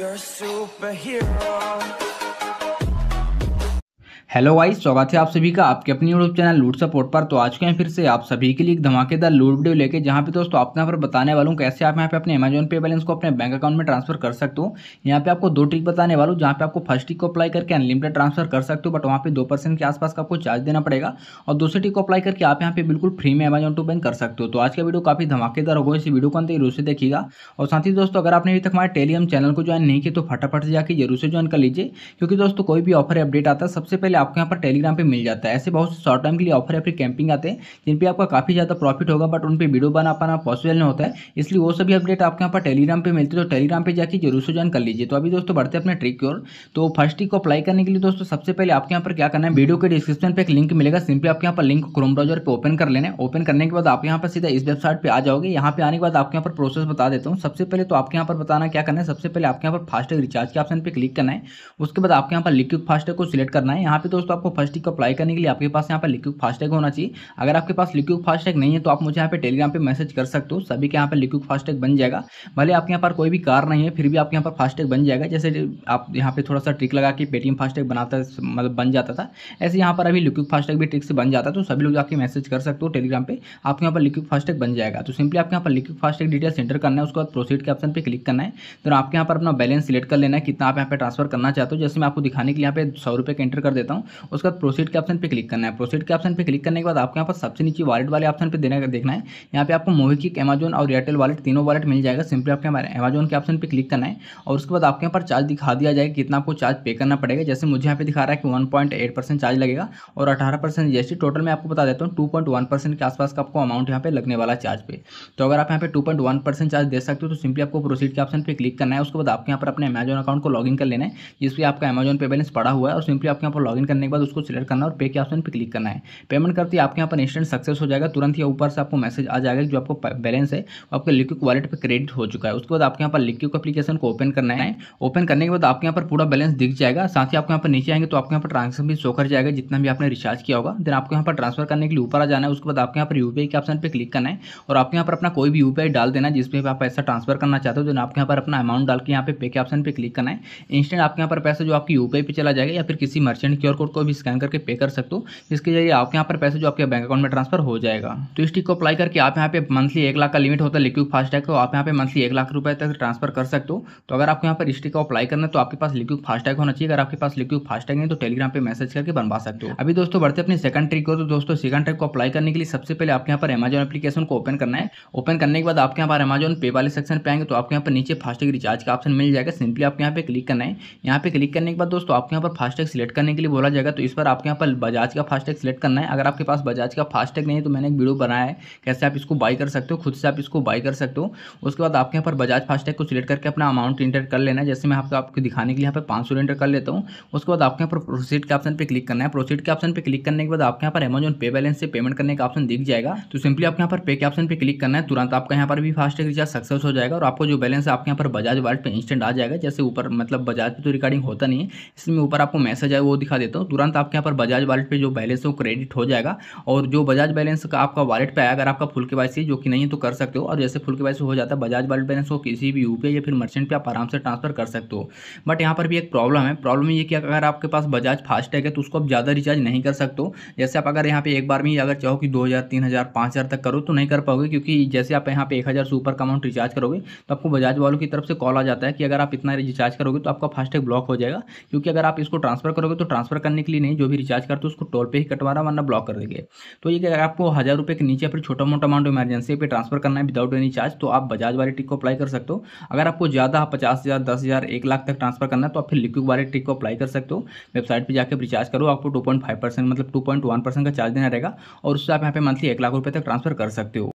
You're a superhero. Hello guys स्वागत है आप सभी का आपके अपने यूट्यूब चैनल लूट सपोर्ट पर तो आज के फिर से आप सभी के लिए एक धमाकेदार लूट वीडियो लेके जहां पे दोस्तों आपके यहाँ पर बताने वालों कैसे आप यहाँ पे अपने अमेजन पे बैलेंस को अपने बैंक अकाउंट में ट्रांसफर कर सकते हो यहाँ पे आपको दो ट्रिक बताने वालू जहाँ पे आपको फर्स्ट ट्रिक को अप्लाई करके अनलिमिटेड ट्रांसफर कर सकते हो बट वहाँ पे दो के आसपास का आपको चार्ज देना पड़ेगा और दूसरे ट्रिक को अप्लाई करके आप यहाँ पे बिल्कुल फ्री में अमेजन टू बैंक कर सकते हो तो आज का वीडियो काफी धमाकेदार होगा इस वीडियो को अंदर जरूर से देखिएगा और साथ ही दोस्तों अगर आपने अभी तक हमारे टेलीग्राम चैनल को ज्वाइन नहीं किया तो फटाफट से जाकर जरूर से ज्वाइन कर लीजिए क्योंकि दोस्तों कोई भी ऑफर अपडेट आता है सबसे पहले आपको यहाँ पर टेलीग्राम पर मिल जाता है ऐसे बहुत शॉर्ट टाइम के लिए ऑफर या फिर कैंपिंग आते हैं जिन पर आपका काफ़ी ज़्यादा प्रॉफिट होगा बट उन पर वीडियो बना पाना पॉसिबल नहीं होता है इसलिए वो सभी अपडेट आपके यहाँ पर टेलीग्राम पर मिलते हैं तो टेलीग्राम पर जाकर जरूर से ज्वाइन कर लीजिए तो अभी दोस्तों बढ़ते अपने ट्रिक की ओर तो फर्स्ट ट्रिक को अप्लाई करने के लिए दोस्तों सबसे पहले आपके यहाँ पर क्या करना है वीडियो के डिस्क्रिप्शन पर एक लिंक मिलेगा सिंपली आपके यहाँ पर लिंक क्रोम ब्राउजर पर ओपन कर लेना है ओपन करने के बाद आप यहाँ पर सीधा इस वेबसाइट पर आ जाओगे यहाँ पर आने के बाद आपके यहाँ पर प्रोसेस बता देता हूँ सबसे पहले तो आपके यहाँ पर बताना क्या करना है सबसे पहले आपके यहाँ पर फास्ट रिचार्ज के ऑप्शन पर क्लिक करना है उसके बाद आपके यहाँ पर लिक्विड फास्ट को सिलेक्ट करना है यहाँ पे दोस्तों आपको फास्टैग को अप्लाई करने के लिए आपके पास यहाँ पर लिक्विड फास्टैग होना चाहिए अगर आपके पास लिक्विड फास्टैग नहीं है तो आप मुझे यहाँ पे टेलीग्राम पे मैसेज कर सकते हो सभी के यहाँ पर लिक्विड फास्टैग बन जाएगा भले आपके यहाँ पर कोई भी कार नहीं है फिर भी आपके यहाँ पर फास्टैग बन जाएगा जैसे आप यहाँ पर थोड़ा सा ट्रिक लगा के पेटीएम फास्टैग बनाता मतलब बन जाता था ऐसे यहाँ पर अभी लिक्विड फास्टैग भी ट्रिक से बन जाता तो सभी लोग आपके मैसेज कर सकते हो टेलीग्राम पर आपके यहाँ पर लिक्विड फास्टैग बन जाएगा तो सिंपली आपके यहाँ पर लिक्विड फास्टैग डिटेल्स एंटर करना है उसके बाद प्रोसीड के ऑप्शन पर क्लिक करना है तो आपके यहाँ पर अपना बैलेंस सिलेक्ट कर लेना है कितना आप यहाँ पर ट्रांसफर करना चाहते हो जैसे मैं आपको दिखाने के लिए यहाँ पे सौ रुपये का एंटर कर देता हूँ हूँ उसके बाद प्रोसीड के ऑप्शन पर क्लिक करना है प्रोसीड के ऑप्शन पर क्लिक करने के बाद आपको यहाँ पर सबसे नीचे वालेट वाले ऑप्शन पर देना देखना है यहाँ पे आपको मोवी किक अमेजन और एयरटेल वालेट तीनों वालेट मिल जाएगा सिंपली आपके हमारे अमेजन के ऑप्शन पर क्लिक करना है और उसके बाद आपके यहाँ पर चार्ज दिखा दिया जाएगा कितना आपको चार्ज पे करना पड़ेगा जैसे मुझे यहाँ पे दिखा रहा है कि वन चार्ज लगेगा और अठारह परसेंट टोटल मैं आपको बता देता हूँ टू के आसपास का आपको अमाउंट यहाँ पे लगने वाला चार्ज पे तो अगर आप यहाँ पे टू चार्ज दे सकते हो तो सिंपली आपको प्रोसीड के ऑप्शन पर क्लिक करना है उसके बाद आपके यहाँ पर अपने अमेजन अकाउंट को लॉग कर लेना है जिस आपका अमेजन पे बैलेंस पड़ा हुआ है और सिंपली आपके यहाँ पर लॉग करने के बाद उसको सिलेक्ट करना और पे के ऑप्शन पर क्लिक करना है पेमेंट करते ही आपके यहाँ पर इंस्टेंट सक्सेस हो जाएगा तुरंत ही ऊपर से आपको मैसेज आ जाएगा जो आपको बैलेंस है आपके लिक्विक वॉलेट पर क्रेडिट हो चुका है उसके बाद आपके यहाँ पर लिक्विक अपलीकेशन को ओपन करना है ओपन करने के बाद आपके यहाँ पर पूरा बैलेंस दिख जाएगा साथ ही आपके यहाँ पर नीचे आएंगे तो आपके यहाँ पर ट्रांसफर भी शो कर जाएगा जितना भी आपने रिचार्ज किया होगा देन आपके यहाँ पर ट्रांसफर करने के लिए ऊपर आ जाना है उसके बाद आपके यहाँ पर यूपीआई के ऑप्शन पर क्लिक करना है और आपके यहाँ पर अपना कोई भी यूपीआई डाल देना जिस पर आप पैसा ट्रांसफर करना चाहते हो देन आपके यहाँ पर अपना अमाउंट डाल के यहाँ पे पे के ऑप्शन पर क्लिक करना है इंस्टेंट आपके यहाँ पर पैसा जो आपकी यूपीआई पर चला जाएगा या फिर किसी मर्चेंट की और कोड को भी स्कैन करके पे कर सकते हो जिसके जरिए आपके यहाँ पर पैसे जो आपके बैंक अकाउंट में ट्रांसफर हो जाएगा तो इस टिक को अप्लाई करके आप यहाँ पे मंथली एक लाख का लिमिट होता है लिक्विड फास्टैग को आप यहाँ पे मंथली एक लाख रुपए तक ट्रांसफर कर सकते हो तो अगर आपको यहाँ पर इस को अप्लाई करना है तो आपके पास लिक्विड फास्टैग होना चाहिए अगर आपके पास लिक्विड फास्टैग नहीं तो टेलीग्राम पर मैसेज करके बनवा सकते हो अभी दोस्तों बढ़ते अपनी सेकंड ट्रिक को तो दोस्तों सेकंड ट्रिक को अप्लाई करने के लिए सबसे पहले आपके यहाँ पर अमेजन एप्लीकेशन को ओपन करना है ओपन करने के बाद आपके यहाँ पर अमेजन पे वाले सेक्शन पे आएंगे तो आपके यहाँ पर नीचे फास्टैग रिचार्ज का ऑप्शन मिल जाएगा सिंपली आपके यहाँ पे क्लिक करना है यहाँ पे क्लिक करने के बाद दोस्तों आपके यहाँ पर फास्टैग सिलेक्ट करने के लिए बोला जाएगा तो इस पर आपके यहाँ पर बजाज का फास्टैग सेलेक्ट करना है अगर आपके पास बजाज का फास्टैग नहीं है तो मैंने एक वीडियो बनाया है कैसे आप इसको बाई कर सकते हो खुद से आप इसको बाई कर सकते हो उसके बाद आपके यहाँ पर बजाज फास्टैग को सिलेक्ट करके अपना अमाउंट इंटर कर लेना है जैसे मैं आपको आपको दिखाने के लिए यहाँ पर पाँच इंटर कर लेता हूँ उसके बाद आपके यहाँ पर प्रोसीड के ऑप्शन पर क्लिक करना है प्रोसीड के ऑप्शन पर क्लिक करने के बाद आपके यहाँ पर अमेजोन पे बैलेंस से पेमेंट करने का ऑप्शन दिख जाएगा तो सिंपली आपके यहाँ पर पे के ऑप्शन पर क्लिक करना है तुरंत आपका यहाँ पर भी फास्टैग रिचार्ज सक्सेस हो जाएगा और आपको जो बैलेंस आपके यहाँ पर बजाज वालेट पर इंस्टेंट आ जाएगा जैसे ऊपर मतलब बजाज पर तो रिकॉर्डिंग होता नहीं है इसमें ऊपर आपको मैसेज है वो दिखा देता देता हूँ तुरंत आपके यहाँ पर बजाज वालेट पे जो बैलेंस है वो क्रेडिट हो जाएगा और जो बजाज बैलेंस का आपका वालेट पे आया अगर आपका फुल के वाई जो कि नहीं है तो कर सकते हो और जैसे फुल के वाई हो जाता है बजाज वालेट बैलेंस को किसी भी यू या फिर मर्चेंट पर आप आराम से ट्रांसफर कर सकते हो बट यहाँ पर भी एक प्रॉब्लम है प्रॉब्लम ये कि अगर आपके पास बजाज फास्टैग है तो उसको आप ज़्यादा रिचार्ज नहीं कर सकते हो जैसे आप अगर यहाँ पर एक बार में अगर चाहो कि दो हज़ार तीन हज़ार हज़ार तक करो तो नहीं कर पाओगे क्योंकि जैसे आप यहाँ पर एक हज़ार सुपर ऊपर का अमाउंट रिचार्ज करोगे तो आपको बजाज वालों की तरफ से कॉल आ जाता है कि अगर आप इतना रिचार्ज करोगे तो आपका फास्टैग ब्लॉक हो जाएगा क्योंकि अगर आप इसको ट्रांसफर करोगे तो ट्रांसफर करने के लिए नहीं जो भी रिचार्ज करते हो उसको टोल पे ही कटवा रहा वरना ब्लॉक कर देंगे तो ये आपको हज़ार रुपये के नीचे फिर छोटा मोटा अमाउंट इमरजेंसी पे ट्रांसफर करना है विदाउट एनी चार्ज तो आप बजाज वाले टिक को अप्लाई कर सकते हो अगर आपको ज़्यादा पचास हज़ार दस हज़ार एक लाख तक ट्रांसफर करना है तो आप फिर लिक्विड वाले टिक को अप्लाई कर सकते हो वेबसाइट पर जाकर रिचार्ज करो आपको टू पॉइंट फाइव परसेंट मतलब टू पॉइंट वन परसेंट का चार्ज देना रहेगा और उससे आप यहाँ पे मंथली एक लाख रुपये तक ट्रांसफर कर सकते हो